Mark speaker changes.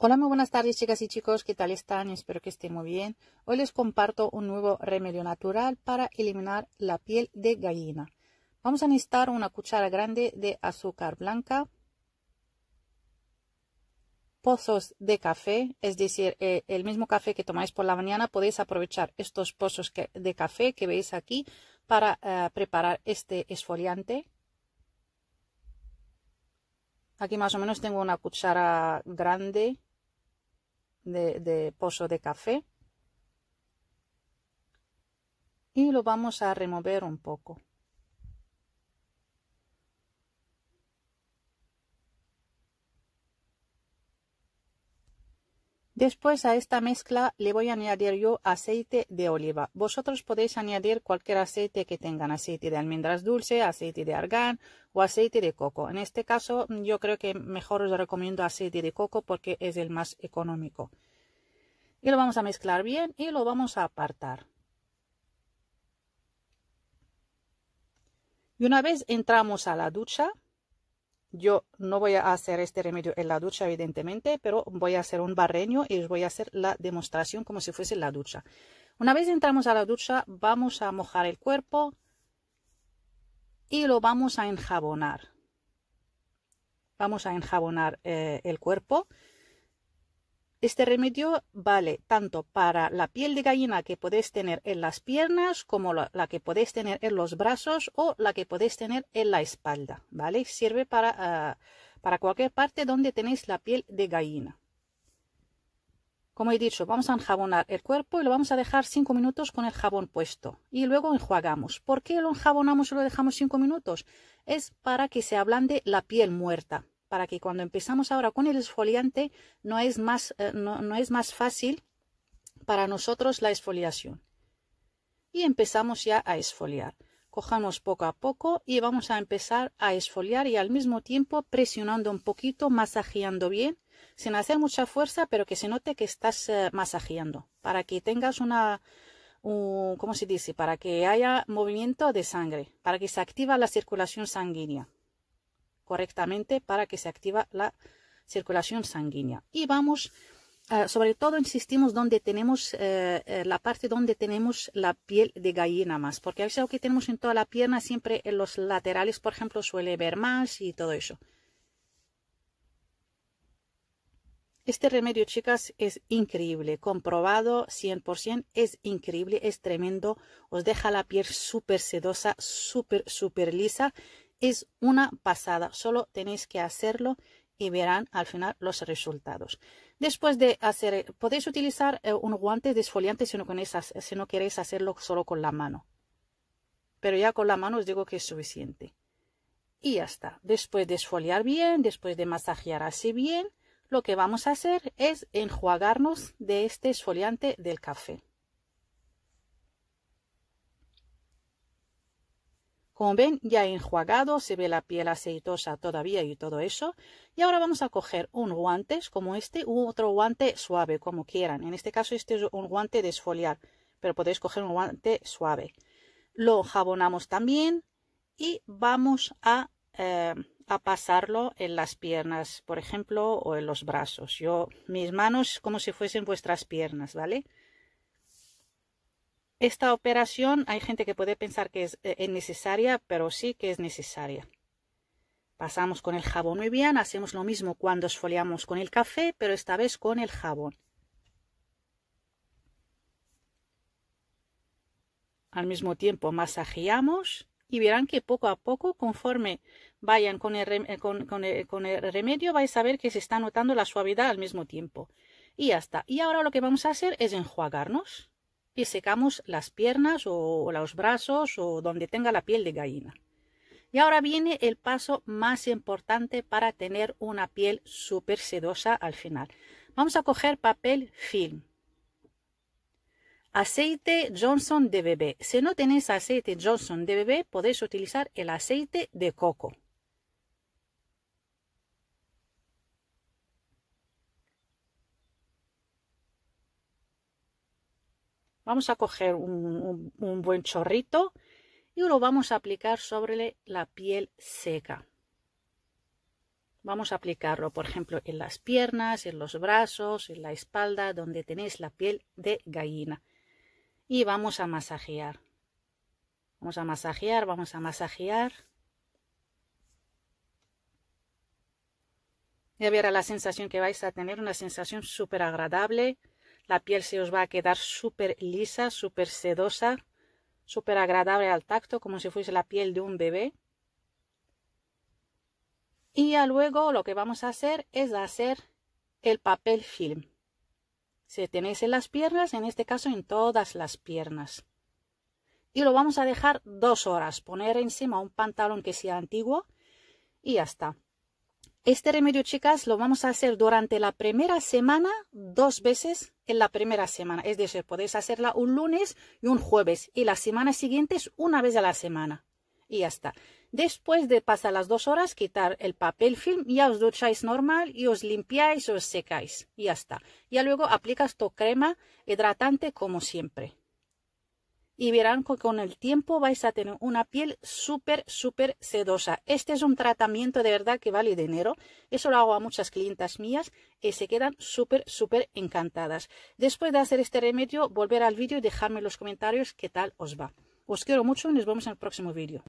Speaker 1: Hola, muy buenas tardes chicas y chicos, ¿qué tal están? Espero que estén muy bien. Hoy les comparto un nuevo remedio natural para eliminar la piel de gallina. Vamos a necesitar una cuchara grande de azúcar blanca, pozos de café, es decir, eh, el mismo café que tomáis por la mañana, podéis aprovechar estos pozos de café que veis aquí para eh, preparar este esfoliante. Aquí más o menos tengo una cuchara grande de, pozo de café y lo vamos a remover un poco. Después a esta mezcla le voy a añadir yo aceite de oliva. Vosotros podéis añadir cualquier aceite que tengan, aceite de almendras dulce, aceite de argán o aceite de coco. En este caso yo creo que mejor os recomiendo aceite de coco porque es el más económico. Y lo vamos a mezclar bien y lo vamos a apartar. Y una vez entramos a la ducha, yo no voy a hacer este remedio en la ducha, evidentemente, pero voy a hacer un barreño y os voy a hacer la demostración como si fuese la ducha. Una vez entramos a la ducha, vamos a mojar el cuerpo y lo vamos a enjabonar. Vamos a enjabonar eh, el cuerpo. Este remedio vale tanto para la piel de gallina que podéis tener en las piernas como la, que podéis tener en los brazos o la que podéis tener en la espalda, ¿vale? Sirve para, ah, para cualquier parte donde tenéis la piel de gallina. Como he dicho, vamos a enjabonar el cuerpo y lo vamos a dejar cinco minutos con el jabón puesto y luego enjuagamos. ¿Por qué lo enjabonamos y lo dejamos cinco minutos? Es para que se ablande la piel muerta para que cuando empezamos ahora con el esfoliante no es más, eh, no, es más fácil para nosotros la esfoliación. Y empezamos ya a esfoliar. Cojamos poco a poco y vamos a empezar a esfoliar y al mismo tiempo presionando un poquito, masajeando bien, sin hacer mucha fuerza, pero que se note que estás eh, masajeando, para que tengas una, un, ¿cómo se dice? Para que haya movimiento de sangre, para que se activa la circulación sanguínea correctamente para que se activa la circulación sanguínea. Y vamos, eh, sobre todo insistimos donde tenemos eh, eh, la parte donde tenemos la piel de gallina más, porque a veces que tenemos en toda la pierna siempre en los laterales, por ejemplo, suele ver más y todo eso. Este remedio, chicas, es increíble, comprobado 100%, es increíble, es tremendo, os deja la piel súper sedosa, súper, súper lisa es una pasada, solo tenéis que hacerlo y verán al final los resultados. Después de hacer, eh, podéis utilizar eh, un guante desfoliante si no, queréis, si no queréis hacerlo solo con la mano. Pero ya con la mano os digo que es suficiente. Y ya está. Después de desfoliar bien, después de masajear así bien, lo que vamos a hacer es enjuagarnos de este esfoliante del café. Como ven, ya he enjuagado, se ve la piel aceitosa todavía y todo eso. Y ahora vamos a coger un guante como este u otro guante suave, como quieran. En este caso este es un guante de esfoliar, pero podéis coger un guante suave. Lo jabonamos también y vamos a, eh, a pasarlo en las piernas, por ejemplo, o en los brazos. Yo, mis manos como si fuesen vuestras piernas, ¿vale? Esta operación hay gente que puede pensar que eh, es, necesaria, pero sí que es necesaria. Pasamos con el jabón muy bien, hacemos lo mismo cuando esfoliamos con el café, pero esta vez con el jabón. Al mismo tiempo masajeamos y verán que poco a poco, conforme vayan con el, eh, eh, con el, remedio, vais a ver que se está notando la suavidad al mismo tiempo. Y ya está. Y ahora lo que vamos a hacer es enjuagarnos y secamos las piernas o los brazos o donde tenga la piel de gallina. Y ahora viene el paso más importante para tener una piel súper sedosa al final. Vamos a coger papel film. Aceite Johnson de bebé. Si no tenéis aceite Johnson de bebé, podéis utilizar el aceite de coco. Vamos a coger un, buen chorrito y lo vamos a aplicar sobre la piel seca. Vamos a aplicarlo, por ejemplo, en las piernas, en los brazos, en la espalda, donde tenéis la piel de gallina. Y vamos a masajear. Vamos a masajear, vamos a masajear. Ya verá la sensación que vais a tener, una sensación súper agradable. La piel se os va a quedar súper lisa, súper sedosa, súper agradable al tacto, como si fuese la piel de un bebé. Y ya luego lo que vamos a hacer es hacer el papel film. Se tenéis en las piernas, en este caso en todas las piernas. Y lo vamos a dejar dos horas, poner encima un pantalón que sea antiguo y ya está. Este remedio, chicas, lo vamos a hacer durante la primera semana, dos veces en la primera semana. Es decir, podéis hacerla un lunes y un jueves. Y las semanas siguientes una vez a la semana. Y ya está. Después de pasar las dos horas, quitar el papel film, ya os ducháis normal y os limpiáis, os secáis. Y ya está. Ya luego aplicas tu crema hidratante como siempre y verán que con el tiempo vais a tener una piel súper, súper sedosa. Este es un tratamiento de verdad que vale dinero. Eso lo hago a muchas clientas mías y eh, se quedan súper, súper encantadas. Después de hacer este remedio, volver al vídeo y dejarme en los comentarios qué tal os va. Os quiero mucho y nos vemos en el próximo vídeo.